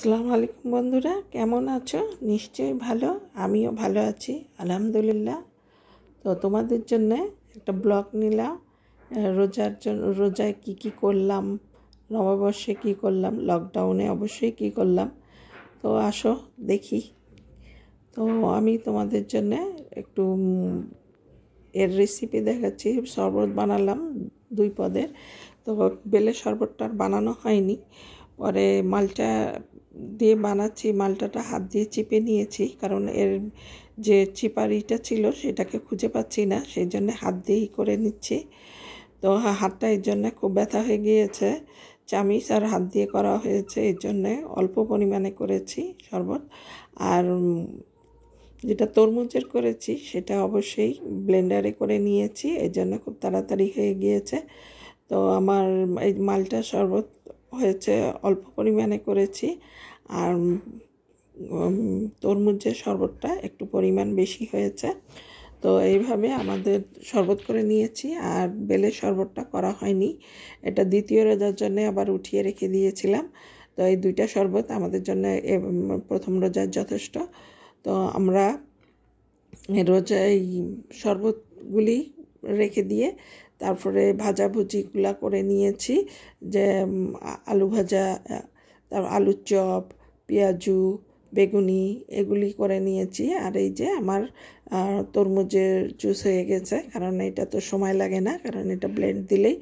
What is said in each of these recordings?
আসসালামু আলাইকুম বন্ধুরা কেমন আছো নিশ্চয়ই ভালো আমিও ভালো আছি আলহামদুলিল্লাহ তো তোমাদের জন্য একটা ব্লগ নিলাম রোজার জন্য রোজায় কি কি করলাম নববর্ষে কি করলাম লকডাউনে অবশ্যই কি করলাম তো আসো দেখি তো আমি তোমাদের জন্য একটু এর রেসিপি দেখাচ্ছি শরবত বানালাম দুই পদের তো বেলে শরবতটা বানানো হয়নি পরে মালটা দিয়ে বানাচ্ছি মালটাটা হাত দিয়ে চিপে নিয়েছি কারণ এর যে চিপারিটা ছিল সেটাকে খুঁজে পাচ্ছি না সেই জন্য হাত দিয়েই করে নিচ্ছি তো হাতটা এর জন্য খুব ব্যথা হয়ে গিয়েছে চামিচ আর হাত দিয়ে করা হয়েছে এর জন্যে অল্প পরিমাণে করেছি শরবত আর যেটা তরমুজের করেছি সেটা অবশ্যই ব্লেন্ডারে করে নিয়েছি এর জন্য খুব তাড়াতাড়ি হয়ে গিয়েছে তো আমার এই মালটা শরবত হয়েছে অল্প পরিমাণে করেছি আর তরমুজের শরবতটা একটু পরিমাণ বেশি হয়েছে তো এইভাবে আমাদের শরবত করে নিয়েছি আর বেলের শরবতটা করা হয়নি এটা দ্বিতীয় রোজার জন্য আবার উঠিয়ে রেখে দিয়েছিলাম তো এই দুইটা শরবত আমাদের জন্য প্রথম রোজার যথেষ্ট তো আমরা রোজা এই শরবতগুলি রেখে দিয়ে তারপরে ভাজাভুজিগুলা করে নিয়েছি যে আলু ভাজা তার আলুর চপ পেঁয়াজু বেগুনি এগুলি করে নিয়েছি আর এই যে আমার তরমুজের জুস হয়ে গেছে কারণ এটা তো সময় লাগে না কারণ এটা ব্লেন্ড দিলেই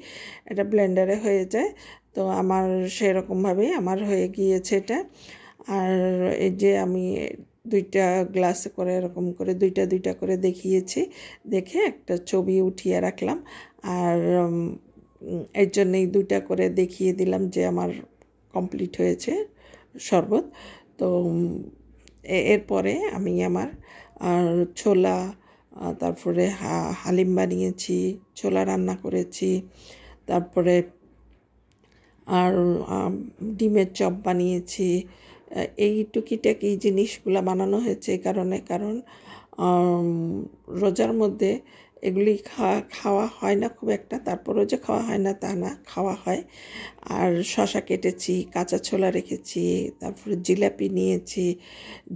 এটা ব্লেন্ডারে হয়ে যায় তো আমার সেরকমভাবেই আমার হয়ে গিয়েছে এটা আর এই যে আমি দুইটা গ্লাসে করে এরকম করে দুইটা দুইটা করে দেখিয়েছি দেখে একটা ছবি উঠিয়ে রাখলাম আর এর জন্যই দুইটা করে দেখিয়ে দিলাম যে আমার কমপ্লিট হয়েছে শরবত তো এরপরে আমি আমার আর ছোলা তারপরে হালিম বানিয়েছি ছোলা রান্না করেছি তারপরে আর ডিমের চপ বানিয়েছি এই টুকিটাকি জিনিসগুলো বানানো হয়েছে এই কারণে কারণ রোজার মধ্যে এগুলি খাওয়া খাওয়া হয় না খুব একটা তারপরেও যে খাওয়া হয় না তা না খাওয়া হয় আর শশা কেটেছি কাঁচা ছোলা রেখেছি তারপরে জিলাপি নিয়েছি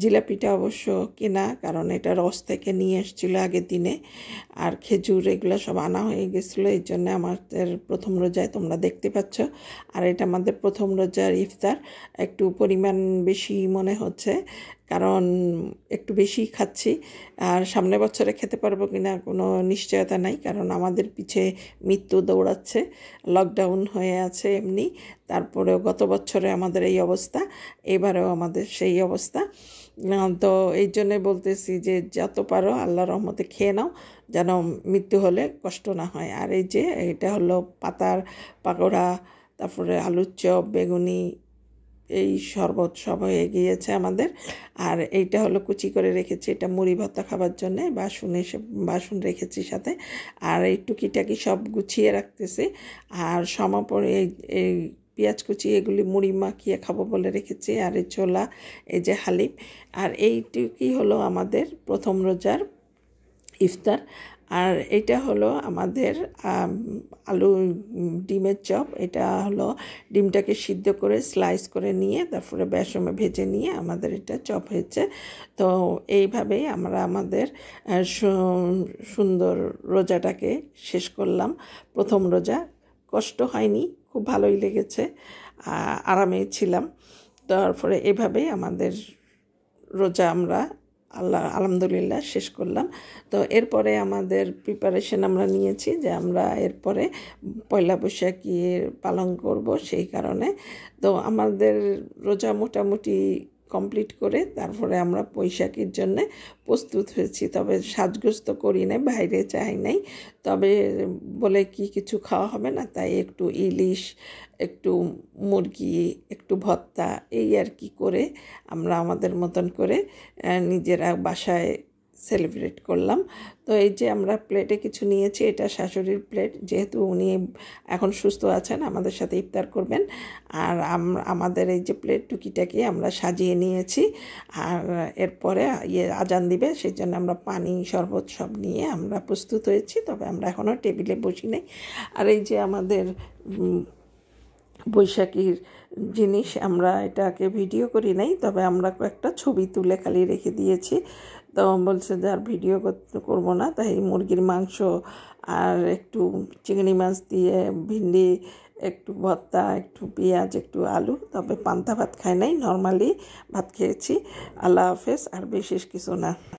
জিলাপিটা অবশ্য কেনা কারণ এটা রস থেকে নিয়ে এসেছিলো আগের দিনে আর খেজুর এগুলো সব আনা হয়ে গেছিলো এই জন্যে আমাদের প্রথম রোজায় তোমরা দেখতে পাচ্ছ আর এটা আমাদের প্রথম রোজার ইফতার একটু পরিমাণ বেশি মনে হচ্ছে কারণ একটু বেশি খাচ্ছি আর সামনের বছরে খেতে পারবো কি না কোনো নিশ্চয়তা নাই কারণ আমাদের পিছে মৃত্যু দৌড়াচ্ছে লকডাউন হয়ে আছে এমনি তারপরেও গত বছরে আমাদের এই অবস্থা এবারেও আমাদের সেই অবস্থা তো এই জন্যে বলতেছি যে যত পারো আল্লাহ রহমতে খেয়ে নাও যেন মৃত্যু হলে কষ্ট না হয় আর এই যে এটা হলো পাতার পাকোড়া তারপরে আলুর চপ বেগুনি এই শরবত সব হয়ে গিয়েছে আমাদের আর এইটা হলো কুচি করে রেখেছি এটা মুড়ি ভর্তা খাবার জন্যে এসে বাসন রেখেছি সাথে আর এই টুকিটাকি সব গুছিয়ে রাখতেছি আর সমাপরে এই পেঁয়াজ কুচি এগুলি মুড়ি মাখিয়ে খাবো বলে রেখেছি আর এই ছোলা এই যে হালিম আর এইটুকি হলো আমাদের প্রথম রোজার ইফতার আর এটা হলো আমাদের আলু ডিমের চপ এটা হলো ডিমটাকে সিদ্ধ করে স্লাইস করে নিয়ে তারপরে বেসমে ভেজে নিয়ে আমাদের এটা চপ হয়েছে তো এইভাবেই আমরা আমাদের সুন্দর রোজাটাকে শেষ করলাম প্রথম রোজা কষ্ট হয়নি খুব ভালোই লেগেছে আরামে ছিলাম তারপরে এভাবেই আমাদের রোজা আমরা আল্লাহ আলহামদুলিল্লাহ শেষ করলাম তো এরপরে আমাদের প্রিপারেশন আমরা নিয়েছি যে আমরা এরপরে পয়লা বৈশাখী পালন করব সেই কারণে তো আমাদের রোজা মোটামুটি কমপ্লিট করে তারপরে আমরা বৈশাখীর জন্য প্রস্তুত হয়েছি তবে সাজগ্রস্ত করি নাই বাইরে চাই নাই তবে বলে কি কিছু খাওয়া হবে না তাই একটু ইলিশ একটু মুরগি একটু ভত্তা এই আর কি করে আমরা আমাদের মতন করে নিজেরা বাসায় সেলিব্রেট করলাম তো এই যে আমরা প্লেটে কিছু নিয়েছি এটা শাশুড়ির প্লেট যেহেতু উনি এখন সুস্থ আছেন আমাদের সাথে ইফতার করবেন আর আমাদের এই যে প্লেট টুকিটাকে আমরা সাজিয়ে নিয়েছি আর এরপরে ইয়ে আজান দিবে সেই জন্য আমরা পানি শরবত সব নিয়ে আমরা প্রস্তুত হয়েছি তবে আমরা এখনও টেবিলে বসি নেই আর এই যে আমাদের বৈশাখীর জিনিস আমরা এটাকে ভিডিও করি নাই তবে আমরা একটা ছবি তুলে খালি রেখে দিয়েছি তো বলছে যে আর ভিডিও করবো না তাই মুরগির মাংস আর একটু চিংড়ি মাছ দিয়ে ভিন্ডি একটু ভর্তা একটু পেঁয়াজ একটু আলু তবে পান্তা ভাত খাই নাই নর্মালি ভাত খেয়েছি আল্লাহ হাফেজ আর বিশেষ কিছু না